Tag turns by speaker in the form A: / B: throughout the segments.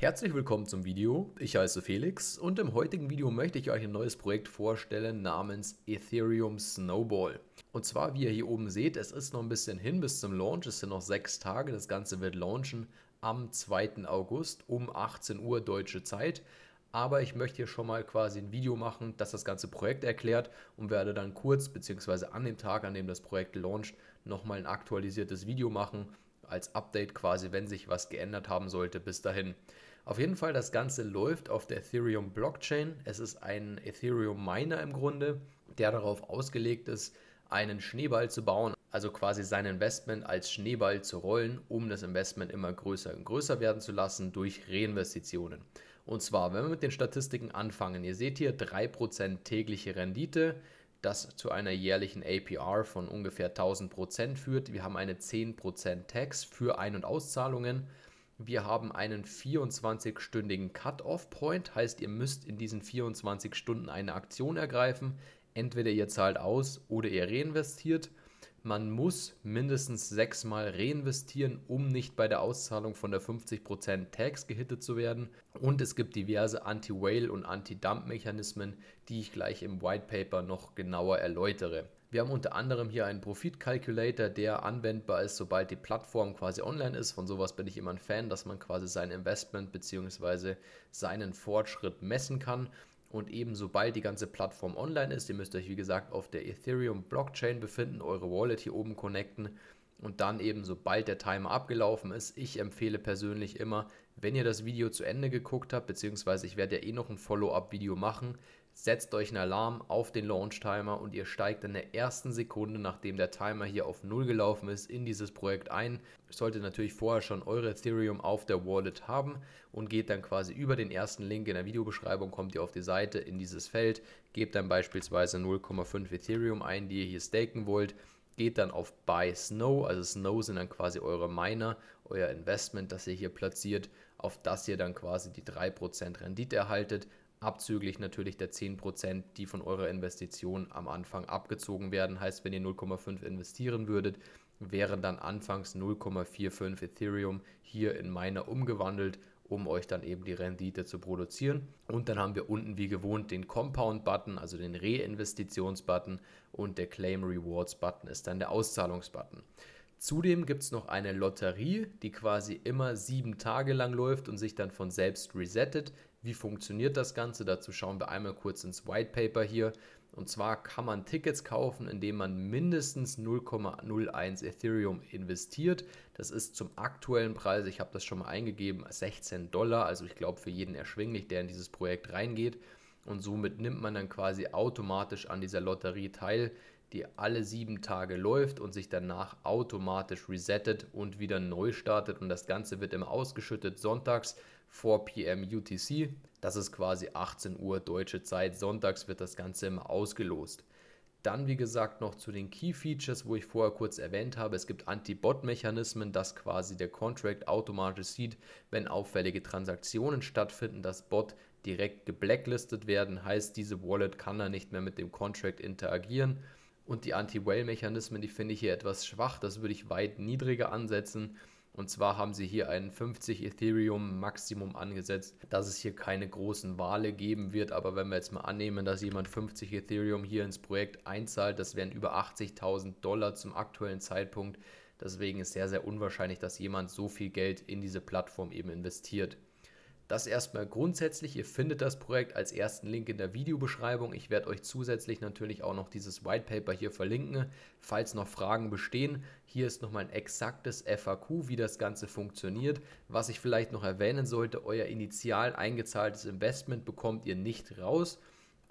A: Herzlich willkommen zum Video, ich heiße Felix und im heutigen Video möchte ich euch ein neues Projekt vorstellen namens Ethereum Snowball. Und zwar, wie ihr hier oben seht, es ist noch ein bisschen hin bis zum Launch, es sind noch sechs Tage, das Ganze wird launchen am 2. August um 18 Uhr deutsche Zeit. Aber ich möchte hier schon mal quasi ein Video machen, das das ganze Projekt erklärt und werde dann kurz bzw. an dem Tag, an dem das Projekt launcht, nochmal ein aktualisiertes Video machen, als Update quasi, wenn sich was geändert haben sollte bis dahin. Auf jeden Fall, das Ganze läuft auf der Ethereum Blockchain. Es ist ein Ethereum Miner im Grunde, der darauf ausgelegt ist, einen Schneeball zu bauen, also quasi sein Investment als Schneeball zu rollen, um das Investment immer größer und größer werden zu lassen durch Reinvestitionen. Und zwar, wenn wir mit den Statistiken anfangen, ihr seht hier 3% tägliche Rendite, das zu einer jährlichen APR von ungefähr 1000% führt. Wir haben eine 10% Tax für Ein- und Auszahlungen wir haben einen 24-stündigen Cut-off-Point, heißt ihr müsst in diesen 24 Stunden eine Aktion ergreifen. Entweder ihr zahlt aus oder ihr reinvestiert. Man muss mindestens sechsmal reinvestieren, um nicht bei der Auszahlung von der 50% Tax gehittet zu werden. Und es gibt diverse Anti-Whale- und Anti-Dump-Mechanismen, die ich gleich im White Paper noch genauer erläutere. Wir haben unter anderem hier einen Profit-Calculator, der anwendbar ist, sobald die Plattform quasi online ist. Von sowas bin ich immer ein Fan, dass man quasi sein Investment bzw. seinen Fortschritt messen kann. Und eben sobald die ganze Plattform online ist, ihr müsst euch wie gesagt auf der Ethereum-Blockchain befinden, eure Wallet hier oben connecten und dann eben sobald der Timer abgelaufen ist. Ich empfehle persönlich immer wenn ihr das Video zu Ende geguckt habt, beziehungsweise ich werde ja eh noch ein Follow-up-Video machen, setzt euch einen Alarm auf den Launch-Timer und ihr steigt in der ersten Sekunde, nachdem der Timer hier auf Null gelaufen ist, in dieses Projekt ein. Ihr solltet natürlich vorher schon eure Ethereum auf der Wallet haben und geht dann quasi über den ersten Link in der Videobeschreibung, kommt ihr auf die Seite in dieses Feld, gebt dann beispielsweise 0,5 Ethereum ein, die ihr hier staken wollt geht dann auf Buy Snow. Also Snow sind dann quasi eure Miner, euer Investment, das ihr hier platziert, auf das ihr dann quasi die 3% Rendite erhaltet, abzüglich natürlich der 10%, die von eurer Investition am Anfang abgezogen werden. Heißt, wenn ihr 0,5 investieren würdet, wären dann anfangs 0,45 Ethereum hier in Miner umgewandelt um euch dann eben die Rendite zu produzieren. Und dann haben wir unten wie gewohnt den Compound-Button, also den Reinvestitions-Button und der Claim Rewards-Button ist dann der Auszahlungs-Button. Zudem gibt es noch eine Lotterie, die quasi immer sieben Tage lang läuft und sich dann von selbst resettet. Wie funktioniert das Ganze? Dazu schauen wir einmal kurz ins White Paper hier. Und zwar kann man Tickets kaufen, indem man mindestens 0,01 Ethereum investiert. Das ist zum aktuellen Preis, ich habe das schon mal eingegeben, 16 Dollar. Also ich glaube für jeden erschwinglich, der in dieses Projekt reingeht. Und somit nimmt man dann quasi automatisch an dieser Lotterie teil, die alle sieben Tage läuft und sich danach automatisch resettet und wieder neu startet. Und das Ganze wird immer ausgeschüttet sonntags 4 p.m. UTC. Das ist quasi 18 Uhr deutsche Zeit. Sonntags wird das Ganze immer ausgelost. Dann, wie gesagt, noch zu den Key Features, wo ich vorher kurz erwähnt habe. Es gibt Anti-Bot-Mechanismen, dass quasi der Contract automatisch sieht, wenn auffällige Transaktionen stattfinden, dass Bot direkt geblacklistet werden. Heißt, diese Wallet kann dann nicht mehr mit dem Contract interagieren. Und die Anti-Whale-Mechanismen, die finde ich hier etwas schwach. Das würde ich weit niedriger ansetzen. Und zwar haben sie hier einen 50 Ethereum Maximum angesetzt, dass es hier keine großen Wale geben wird. Aber wenn wir jetzt mal annehmen, dass jemand 50 Ethereum hier ins Projekt einzahlt, das wären über 80.000 Dollar zum aktuellen Zeitpunkt. Deswegen ist sehr, sehr unwahrscheinlich, dass jemand so viel Geld in diese Plattform eben investiert. Das erstmal grundsätzlich. Ihr findet das Projekt als ersten Link in der Videobeschreibung. Ich werde euch zusätzlich natürlich auch noch dieses White Paper hier verlinken, falls noch Fragen bestehen. Hier ist nochmal ein exaktes FAQ, wie das Ganze funktioniert. Was ich vielleicht noch erwähnen sollte, euer initial eingezahltes Investment bekommt ihr nicht raus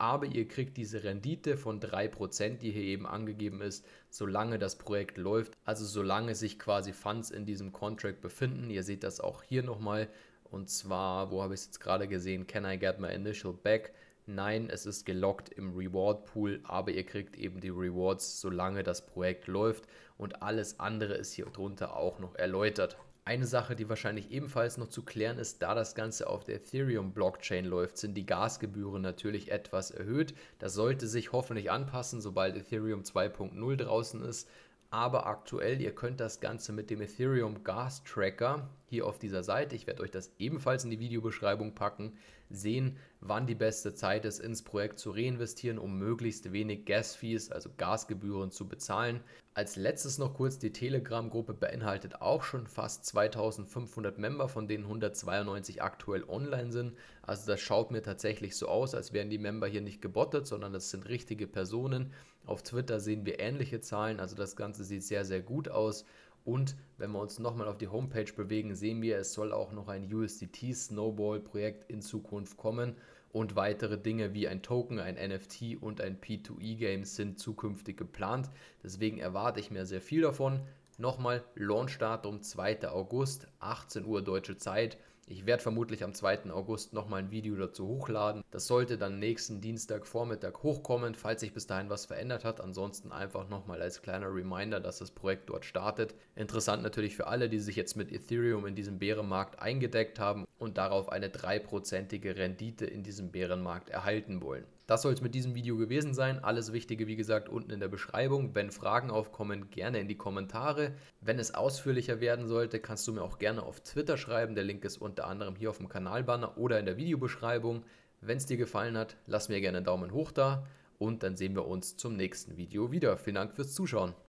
A: aber ihr kriegt diese Rendite von 3%, die hier eben angegeben ist, solange das Projekt läuft, also solange sich quasi Funds in diesem Contract befinden. Ihr seht das auch hier nochmal, und zwar, wo habe ich es jetzt gerade gesehen? Can I get my initial back? Nein, es ist gelockt im Reward Pool, aber ihr kriegt eben die Rewards, solange das Projekt läuft und alles andere ist hier drunter auch noch erläutert. Eine Sache, die wahrscheinlich ebenfalls noch zu klären ist, da das Ganze auf der Ethereum-Blockchain läuft, sind die Gasgebühren natürlich etwas erhöht. Das sollte sich hoffentlich anpassen, sobald Ethereum 2.0 draußen ist. Aber aktuell, ihr könnt das Ganze mit dem Ethereum Gas Tracker hier auf dieser Seite, ich werde euch das ebenfalls in die Videobeschreibung packen, sehen, wann die beste Zeit ist, ins Projekt zu reinvestieren, um möglichst wenig Gas Fees, also Gasgebühren zu bezahlen. Als letztes noch kurz, die Telegram-Gruppe beinhaltet auch schon fast 2500 Member, von denen 192 aktuell online sind. Also das schaut mir tatsächlich so aus, als wären die Member hier nicht gebottet, sondern das sind richtige Personen. Auf Twitter sehen wir ähnliche Zahlen, also das Ganze sieht sehr, sehr gut aus. Und wenn wir uns nochmal auf die Homepage bewegen, sehen wir, es soll auch noch ein USDT-Snowball-Projekt in Zukunft kommen und weitere Dinge wie ein Token, ein NFT und ein P2E-Game sind zukünftig geplant. Deswegen erwarte ich mir sehr viel davon. Nochmal Launchdatum 2. August, 18 Uhr deutsche Zeit. Ich werde vermutlich am 2. August nochmal ein Video dazu hochladen. Das sollte dann nächsten Dienstagvormittag hochkommen, falls sich bis dahin was verändert hat. Ansonsten einfach nochmal als kleiner Reminder, dass das Projekt dort startet. Interessant natürlich für alle, die sich jetzt mit Ethereum in diesem Bärenmarkt eingedeckt haben und darauf eine dreiprozentige Rendite in diesem Bärenmarkt erhalten wollen. Das soll es mit diesem Video gewesen sein. Alles Wichtige, wie gesagt, unten in der Beschreibung. Wenn Fragen aufkommen, gerne in die Kommentare. Wenn es ausführlicher werden sollte, kannst du mir auch gerne auf Twitter schreiben. Der Link ist unter anderem hier auf dem Kanalbanner oder in der Videobeschreibung. Wenn es dir gefallen hat, lass mir gerne einen Daumen hoch da und dann sehen wir uns zum nächsten Video wieder. Vielen Dank fürs Zuschauen.